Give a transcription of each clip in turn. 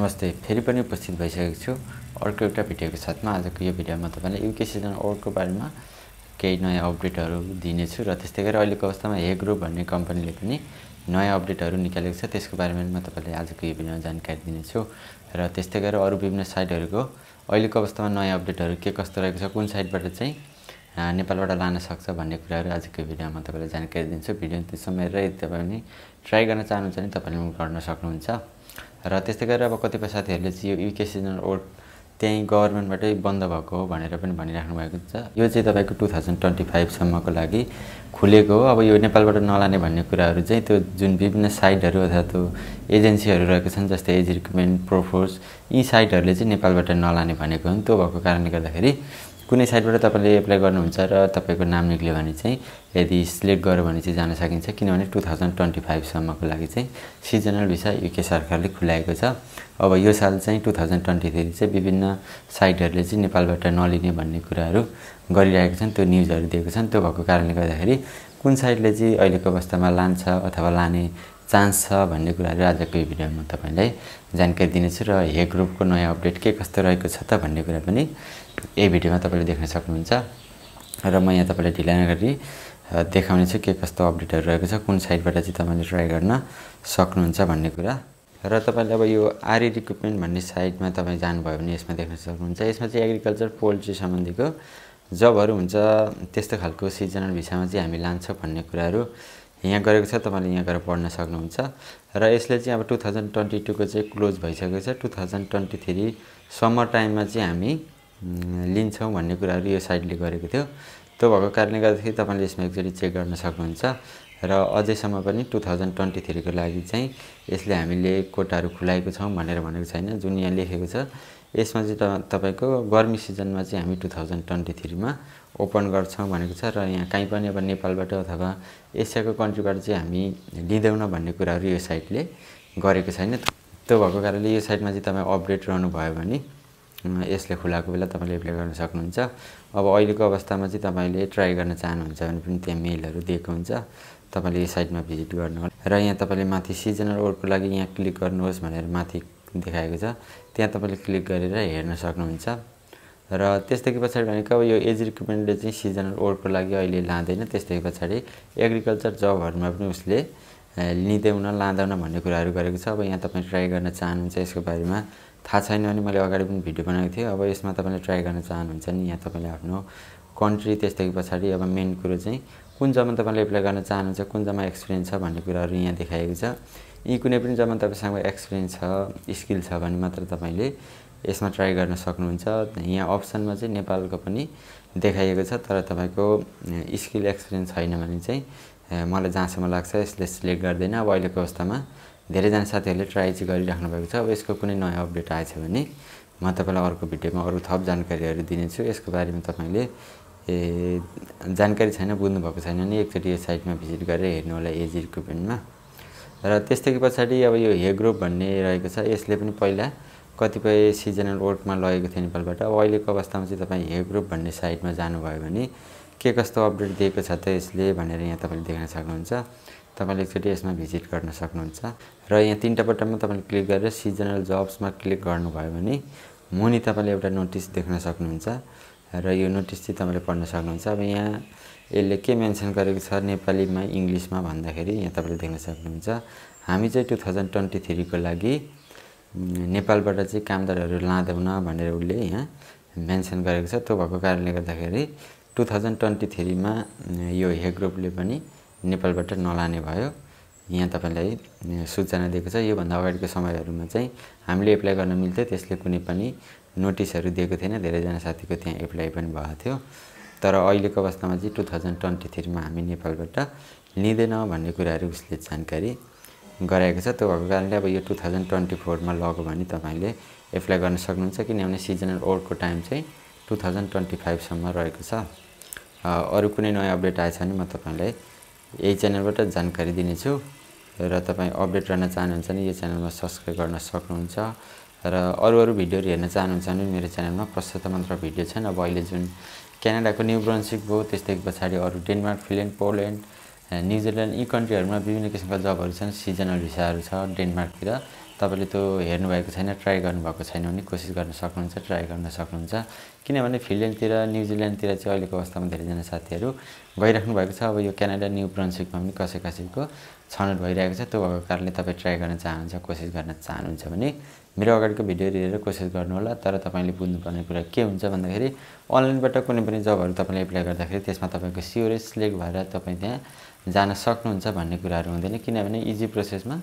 नमस्ते फेरि पनि उपस्थित भइसकेको छु अर्को एउटा भिडियोको साथमा आजको यो भिडियोमा तपाईँलाई युके सिजन ओरको बारेमा केही नयाँ अपडेटहरू दिनेछु र त्यस्तै गरी अहिलेको अवस्थामा हे ग्रुप भन्ने कम्पनीले पनि नयाँ अपडेटहरू निकालेको छ त्यसको बारेमा म तपाईँलाई आजको यो भिडियोमा जानकारी दिनेछु र त्यस्तै गरेर अरू विभिन्न साइटहरूको अहिलेको अवस्थामा नयाँ अपडेटहरू के कस्तो रहेको छ कुन साइटबाट चाहिँ नेपालबाट लान सक्छ भन्ने कुराहरू आजको भिडियोमा तपाईँलाई जानकारी दिन्छु भिडियो त्यसमा र तपाईँ पनि ट्राई गर्न चाहनुहुन्छ भने तपाईँले गर्न सक्नुहुन्छ र त्यस्तै गरेर अब कतिपय साथीहरूले चाहिँ यो युके सिजनल ओड त्यहीँ गभर्मेन्टबाटै बन्द भएको हो भनेर पनि भनिराख्नु भएको छ यो चाहिँ तपाईँको टु थाउजन्ड ट्वेन्टी फाइभसम्मको लागि खुलेको हो अब यो नेपालबाट नलाने भन्ने कुराहरू चाहिँ त्यो जुन विभिन्न साइटहरू अथवा त्यो एजेन्सीहरू रहेको छन् जस्तै एज रिक्रुटमेन्ट प्रोफोर्स यी साइटहरूले चाहिँ नेपालबाट नलाने भनेको हुन् त्यो भएको कारणले गर्दाखेरि कुनै साइडबाट तपाईँले एप्लाई गर्नुहुन्छ र तपाईँको नाम निक्ल्यो भने चाहिँ यदि सिलेक्ट गर्यो भने चाहिँ जान सकिन्छ किनभने टु थाउजन्ड ट्वेन्टी फाइभसम्मको लागि चाहिँ सिजनल भिसा युके सरकारले खुलाएको छ अब यो साल चाहिँ टु थाउजन्ड ट्वेन्टी थ्री चाहिँ विभिन्न साइटहरूले चाहिँ नेपालबाट नलिने भन्ने कुराहरू गरिरहेका छन् त्यो न्युजहरू दिएको छन् त्यो भएको कारणले गर्दाखेरि कुन साइडले चाहिँ अहिलेको अवस्थामा लान्छ अथवा लाने चान्स छ भन्ने कुराहरू आजको यो भिडियोमा तपाईँलाई जानकारी दिनेछु र हे ग्रुपको नयाँ अपडेट के कस्तो रहेको छ त भन्ने कुरा पनि यही भिडियोमा तपाईँले देख्न सक्नुहुन्छ र म यहाँ तपाईँलाई ढिला नगरी देखाउने छु के कस्तो अपडेटहरू रहेको छ कुन साइडबाट चाहिँ तपाईँले ट्राई गर्न सक्नुहुन्छ भन्ने कुरा र तपाईँले अब यो आरए रिक्रुटमेन्ट e भन्ने साइडमा तपाईँ जानुभयो भने यसमा देख्न सक्नुहुन्छ यसमा चाहिँ एग्रिकल्चर पोल्ट्री सम्बन्धीको जबहरू हुन्छ त्यस्तो खालको सिजनल भिसामा चाहिँ हामी लान्छौँ भन्ने कुराहरू यहाँ गरेको छ तपाईँले यहाँ गएर पढ्न सक्नुहुन्छ र यसले चाहिँ अब टु थाउजन्ड ट्वेन्टी टूको चाहिँ क्लोज भइसकेको छ two thousand twenty three summer टाइममा चाहिँ हामी लिन्छौँ भन्ने कुराहरू यो साइटले गरेको थियो त्यो भएको कारणले गर्दाखेरि तपाईँले यसमा एकचोटि चेक गर्न सक्नुहुन्छ र अझैसम्म पनि टु थाउजन्ड ट्वेन्टी थ्रीको लागि चाहिँ यसले हामीले कोटाहरू खुलाएको छौँ भनेर भनेको छैन जुन यहाँ लेखेको छ यसमा चाहिँ त तपाईँको गर्मी सिजनमा चाहिँ हामी टु थाउजन्ड ट्वेन्टी थ्रीमा ओपन गर्छौँ भनेको छ र यहाँ काहीँ पनि अब नेपालबाट अथवा एसियाको कन्ट्रीबाट चाहिँ हामी लिँदैनौँ भन्ने कुराहरू यो साइटले गरेको छैन त्यो भएको कारणले यो साइटमा चाहिँ तपाईँ अपडेट रहनुभयो भने यसले खुलाएको बेला तपाईँले एप्लाई गर्न सक्नुहुन्छ अब अहिलेको अवस्थामा चाहिँ तपाईँले ट्राई गर्न चाहनुहुन्छ भने पनि त्यहाँ मेलहरू दिएको हुन्छ तपाईँले यो साइटमा भिजिट गर्नुहोस् र यहाँ तपाईँले माथि सिजनल वर्कको लागि यहाँ क्लिक गर्नुहोस् भनेर माथि देखाएको छ त्यहाँ तपाईँले क्लिक गरेर हेर्न सक्नुहुन्छ र त्यसदेखि पछाडि भनेको अब यो एज रिक्रुटमेन्टले चाहिँ सिजनल वर्कको लागि अहिले लाँदैन त्यसदेखि पछाडि एग्रिकल्चर जबहरूमा पनि उसले लिँदैन लाँदैन भन्ने कुराहरू गरेको छ अब यहाँ तपाईँ ट्राई गर्न चाहनुहुन्छ यसको बारेमा थाहा छैन भने मैले अगाडि पनि भिडियो बनाएको थिएँ अब यसमा तपाईँले ट्राई गर्न चाहनुहुन्छ नि यहाँ तपाईँले आफ्नो कन्ट्री त्यस्तै पछाडि अब मेन कुरो चाहिँ कुन जम्मा तपाईँले एप्लाई गर्न चाहनुहुन्छ कुन जम्मा एक्सपिरियन्स छ भन्ने कुराहरू यहाँ देखाएको छ यी कुनै पनि जम्मा तपाईँसँग एक्सपिरियन्स छ स्किल छ भने मात्र तपाईँले यसमा ट्राई गर्न सक्नुहुन्छ यहाँ अप्सनमा चाहिँ नेपालको पनि देखाइएको छ तर तपाईँको स्किल एक्सपिरियन्स छैन भने चाहिँ मलाई जहाँसम्म लाग्छ यसले सिलेक्ट गर्दैन अब अहिलेको अवस्थामा धेरैजना साथीहरूले ट्राई चाहिँ गरिराख्नु भएको छ अब यसको कुनै नयाँ अपडेट आएछ भने म तपाईँलाई अर्को भिडियोमा अरू थप जानकारीहरू दिनेछु यसको बारेमा तपाईँले ए जानकारी छैन बुझ्नुभएको छैन भने एकचोटि यो साइटमा भिजिट गरेर हेर्नु होला एजी रिक्रुटमेन्टमा र त्यस्तै पछाडि अब यो हे ग्रुप भन्ने रहेको छ यसले पनि पहिला कतिपय सिजनल वर्कमा लगेको थियो नेपालबाट अब अहिलेको अवस्थामा चाहिँ तपाईँ हे ग्रुप भन्ने साइटमा जानुभयो भने के कस्तो अपडेट दिएको छ त यसले भनेर यहाँ तपाईँले देख्न सक्नुहुन्छ तपाईँले एकचोटि यसमा भिजिट गर्न सक्नुहुन्छ र यहाँ तिनवटा बटनमा तपाईँले क्लिक गरेर सिजनल जब्समा क्लिक गर्नुभयो भने मुनि तपाईँले एउटा नोटिस देख्न सक्नुहुन्छ र यो नोटिस चाहिँ तपाईँले पढ्न सक्नुहुन्छ अब यहाँ यसले के मेन्सन गरेको छ नेपालीमा इङ्ग्लिसमा भन्दाखेरि यहाँ तपाईँले देख्न सक्नुहुन्छ हामी चाहिँ टु थाउजन्ड ट्वेन्टी थ्रीको लागि नेपालबाट चाहिँ कामदारहरू लाँदैनौँ भनेर उसले यहाँ मेन्सन गरेको छ त्यो भएको कारणले गर्दाखेरि टु थाउजन्ड ट्वेन्टी थ्रीमा यो हे ग्रुपले पनि नेपालबाट नलाने भयो यहाँ तपाईँलाई सूचना दिएको छ योभन्दा अगाडिको समयहरूमा चाहिँ हामीले एप्लाई गर्न मिल्थ्यो त्यसले कुनै पनि नोटिसहरू दिएको थिएन धेरैजना साथीको त्यहाँ एप्लाई पनि भएको थियो तर अहिलेको अवस्थामा चाहिँ टु थाउजन्ड ट्वेन्टी थ्रीमा हामी नेपालबाट लिँदैन भन्ने कुराहरू उसले जानकारी गराएको छ त्यो भएको कारणले अब यो टु थाउजन्ड ट्वेन्टी फोरमा लग्यो भने तपाईँले एप्लाई गर्न सक्नुहुन्छ किनभने सिजनल ओडको टाइम चाहिँ टु थाउजन्ड ट्वेन्टी फाइभसम्म रहेको छ अरू कुनै नयाँ अपडेट आएछ भने म तपाईँलाई यही च्यानलबाट जानकारी दिनेछु र तपाईँ अपडेट रहन चाहनुहुन्छ भने यो च्यानलमा सब्सक्राइब गर्न सक्नुहुन्छ र अरू अरू भिडियोहरू हेर्न चाहनुहुन्छ भने मेरो च्यानलमा प्रशस्त मात्र भिडियो छन् अब अहिले जुन क्यानाडाको न्यु ब्रन्सिक भयो त्यसदेखि पछाडि अरू डेनमार्क फिनल्यान्ड पोल्यान्ड न्युजिल्यान्ड यी कन्ट्रीहरूमा विभिन्न किसिमका जबहरू छन् सिजनल भिसाहरू छ डेनमार्कतिर तपाईँले त्यो हेर्नुभएको छैन ट्राई गर्नुभएको छैन भने कोसिस गर्न सक्नुहुन्छ ट्राई गर्न सक्नुहुन्छ किनभने फिनल्यान्डतिर न्युजिल्यान्डतिर चाहिँ अहिलेको अवस्थामा धेरैजना साथीहरू गइराख्नु भएको छ अब यो क्यानाडा न्यु ब्रन्सिकमा पनि कसै कसैको छनौट भइरहेको छ त्यो भएको कारणले तपाईँ ट्राई गर्न चाहनुहुन्छ कोसिस गर्न चाहनुहुन्छ भने मेरो अगाडिको भिडियो हेरेर कोसिस गर्नुहोला तर तपाईँले बुझ्नुपर्ने कुरा के हुन्छ भन्दाखेरि अनलाइनबाट कुनै पनि जबहरू तपाईँले एप्लाई गर्दाखेरि त्यसमा तपाईँको सियोरेस सिलेक्ट भएर तपाईँ त्यहाँ जान सक्नुहुन्छ भन्ने कुराहरू हुँदैन किनभने इजी प्रोसेसमा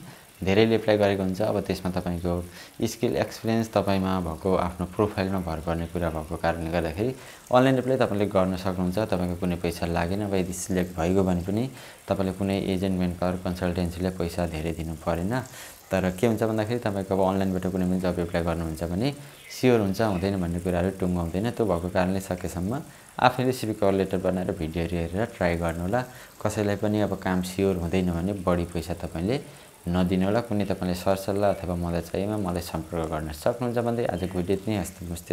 धेरैले एप्लाई गरेको हुन्छ अब त्यसमा तपाईँको स्किल एक्सपिरियन्स तपाईँमा भएको आफ्नो प्रोफाइलमा भर गर्ने कुरा भएको कारणले गर्दाखेरि अनलाइन एप्लाई तपाईँले गर्न सक्नुहुन्छ तपाईँको कुनै पैसा लागेन अब यदि सिलेक्ट भइगयो भने पनि तपाईँले कुनै एजेन्ट पावर कन्सल्टेन्सीले पैसा धेरै दिनु परेन तर के हुन्छ भन्दाखेरि तपाईँको अब अनलाइनबाट कुनै पनि जब एप्लाई गर्नुहुन्छ भने स्योर हुन्छ हुँदैन भन्ने कुराहरू टुङ्गो हुँदैन त्यो भएको कारणले सकेसम्म आफैले सिपी कभर लेटर बनाएर भिडियोहरू हेरेर ट्राई गर्नुहोला कसैलाई पनि अब काम स्योर हुँदैन भने बढी पैसा तपाईँले होला कुनै तपाईँले सरसल्लाह अथवा मलाई चाहिएमा मलाई सम्पर्क गर्न सक्नुहुन्छ भन्दै आज भिडियो नै हस्त